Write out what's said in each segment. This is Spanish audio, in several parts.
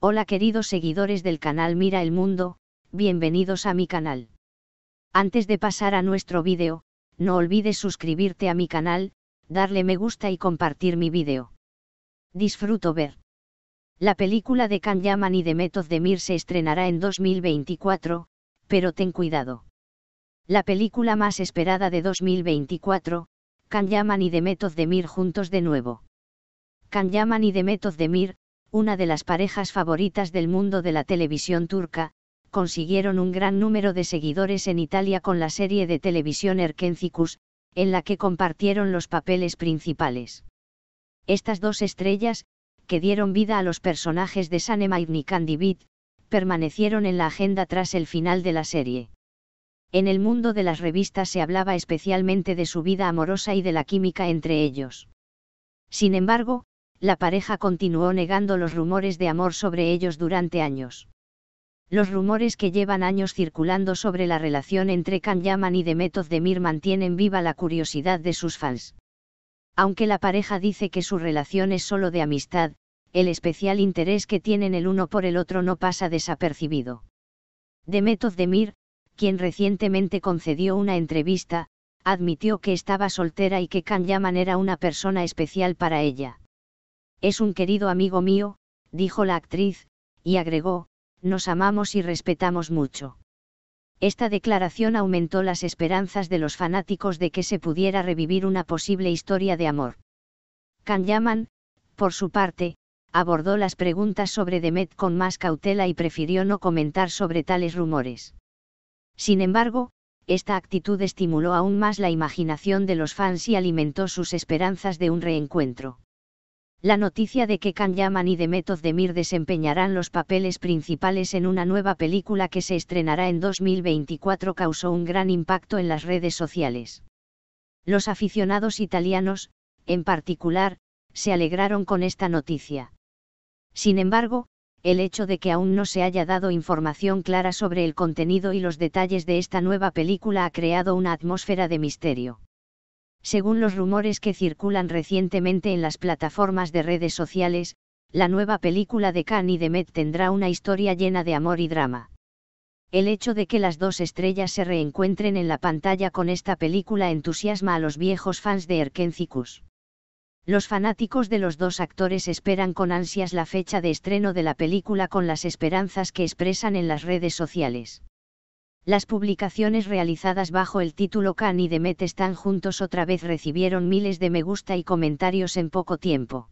Hola queridos seguidores del canal Mira el Mundo, bienvenidos a mi canal. Antes de pasar a nuestro vídeo, no olvides suscribirte a mi canal, darle me gusta y compartir mi vídeo. Disfruto ver. La película de Can Yaman y de Method de Mir se estrenará en 2024, pero ten cuidado. La película más esperada de 2024, Can Yaman y de Method de Mir juntos de nuevo. Can Yaman y de Method de Mir, una de las parejas favoritas del mundo de la televisión turca, consiguieron un gran número de seguidores en Italia con la serie de televisión Erkencicus, en la que compartieron los papeles principales. Estas dos estrellas, que dieron vida a los personajes de Sanema y permanecieron en la agenda tras el final de la serie. En el mundo de las revistas se hablaba especialmente de su vida amorosa y de la química entre ellos. Sin embargo, la pareja continuó negando los rumores de amor sobre ellos durante años. Los rumores que llevan años circulando sobre la relación entre Can Yaman y Demet Demir mantienen viva la curiosidad de sus fans. Aunque la pareja dice que su relación es solo de amistad, el especial interés que tienen el uno por el otro no pasa desapercibido. Demet Demir, quien recientemente concedió una entrevista, admitió que estaba soltera y que Can Yaman era una persona especial para ella. Es un querido amigo mío, dijo la actriz, y agregó, nos amamos y respetamos mucho. Esta declaración aumentó las esperanzas de los fanáticos de que se pudiera revivir una posible historia de amor. Kanyaman, por su parte, abordó las preguntas sobre Demet con más cautela y prefirió no comentar sobre tales rumores. Sin embargo, esta actitud estimuló aún más la imaginación de los fans y alimentó sus esperanzas de un reencuentro la noticia de que Can Yaman y Demet Demir desempeñarán los papeles principales en una nueva película que se estrenará en 2024 causó un gran impacto en las redes sociales. Los aficionados italianos, en particular, se alegraron con esta noticia. Sin embargo, el hecho de que aún no se haya dado información clara sobre el contenido y los detalles de esta nueva película ha creado una atmósfera de misterio. Según los rumores que circulan recientemente en las plataformas de redes sociales, la nueva película de Khan y Demet tendrá una historia llena de amor y drama. El hecho de que las dos estrellas se reencuentren en la pantalla con esta película entusiasma a los viejos fans de Erkencicus. Los fanáticos de los dos actores esperan con ansias la fecha de estreno de la película con las esperanzas que expresan en las redes sociales. Las publicaciones realizadas bajo el título Can y Demet están juntos otra vez recibieron miles de me gusta y comentarios en poco tiempo.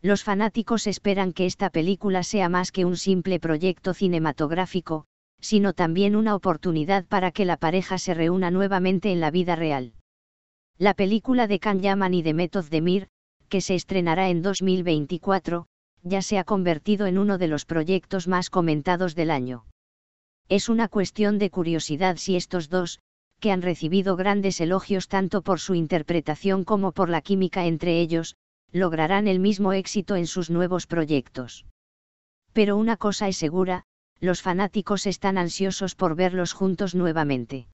Los fanáticos esperan que esta película sea más que un simple proyecto cinematográfico, sino también una oportunidad para que la pareja se reúna nuevamente en la vida real. La película de Can Yaman y Demet Özdemir, que se estrenará en 2024, ya se ha convertido en uno de los proyectos más comentados del año. Es una cuestión de curiosidad si estos dos, que han recibido grandes elogios tanto por su interpretación como por la química entre ellos, lograrán el mismo éxito en sus nuevos proyectos. Pero una cosa es segura, los fanáticos están ansiosos por verlos juntos nuevamente.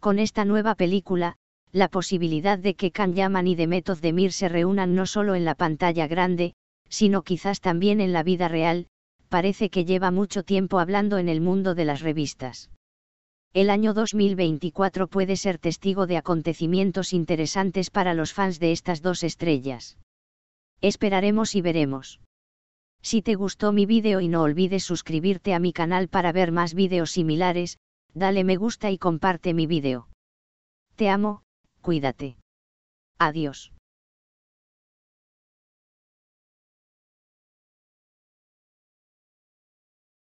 Con esta nueva película, la posibilidad de que Can Yaman y de Demir se reúnan no solo en la pantalla grande, sino quizás también en la vida real, parece que lleva mucho tiempo hablando en el mundo de las revistas. El año 2024 puede ser testigo de acontecimientos interesantes para los fans de estas dos estrellas. Esperaremos y veremos. Si te gustó mi vídeo y no olvides suscribirte a mi canal para ver más vídeos similares, dale me gusta y comparte mi vídeo. Te amo, cuídate. Adiós.